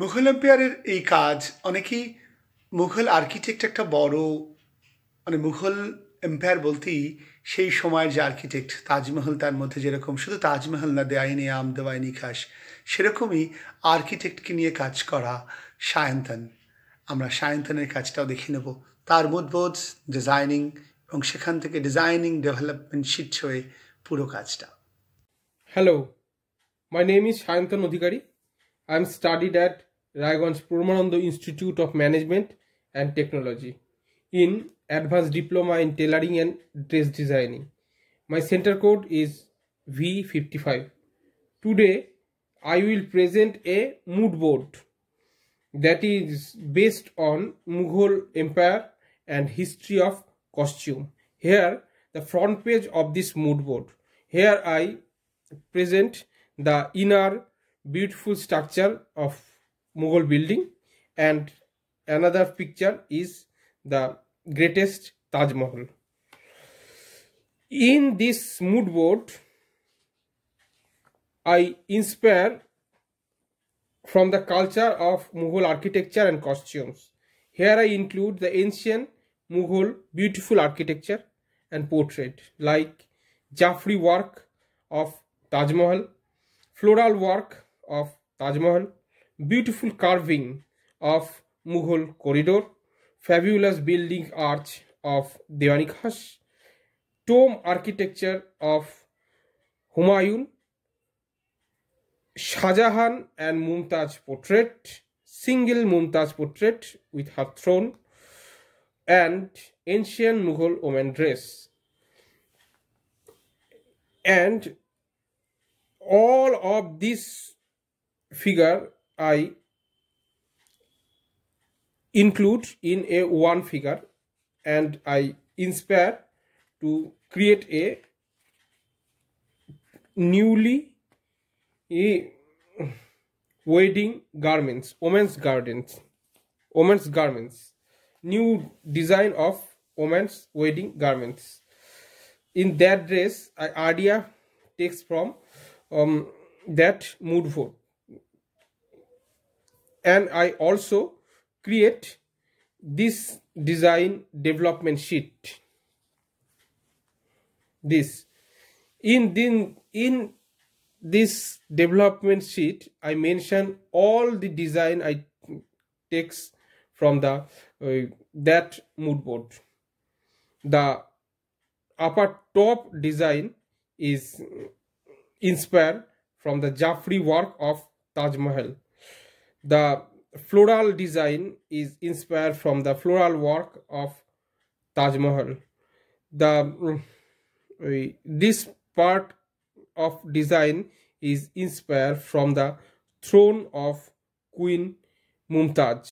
মুঘল এম্পায়ারের এই কাজ অনেকেই মুঘল আর্কিটেক্ট একটা বড় মানে মুঘল এম্পায়ার বলতেই সেই সময়ের যে আর্কিটেক্ট তাজমহল তার মধ্যে যেরকম শুধু তাজমহল না দেয়াইনি আম দেওয়াইনি খাস সেরকমই আর্কিটেক্টকে নিয়ে কাজ করা সায়ন্তন আমরা সায়ন্তনের কাজটাও দেখে নেব তার মুদবোধ ডিজাইনিং এবং সেখান থেকে ডিজাইনিং ডেভেলপমেন্ট শিট হয়ে পুরো কাজটা hello my name is Sayantan Adhikari I am studied at Raiganj Purnananda institute of management and technology in advance diploma in tailoring and dress designing my centre code is V fifty five today I will present a mood board that is based on Mughal empire and history of costume here the front page of this mood board here I present the inner beautiful structure of Mughal building and another picture is the greatest Taj Mahal. In this mood board, I inspire from the culture of Mughal architecture and costumes. Here I include the ancient Mughal beautiful architecture and portrait like Jafri work of Taj Mahal, floral work of Taj Mahal, beautiful carving of Mughal corridor, fabulous building arch of Diwani Khas, tomb architecture of Humayun, Shahjahan and Mumtaz portrait, single Mumtaz portrait with her throne, and ancient Mughal woman dress. And all of this figure I include in a one figure and I inspire to create a newly a wedding garments women's gardens women's garments new design of women's wedding garments in that dress I idea takes from um, that mood board and I also create this design development sheet this in then in this development sheet i mention all the design i takes from the uh, that mood board the upper top design is inspired from the jafri work of taj mahal the floral design is inspired from the floral work of Taj Mahal. The, mm, this part of design is inspired from the throne of Queen Mumtaz.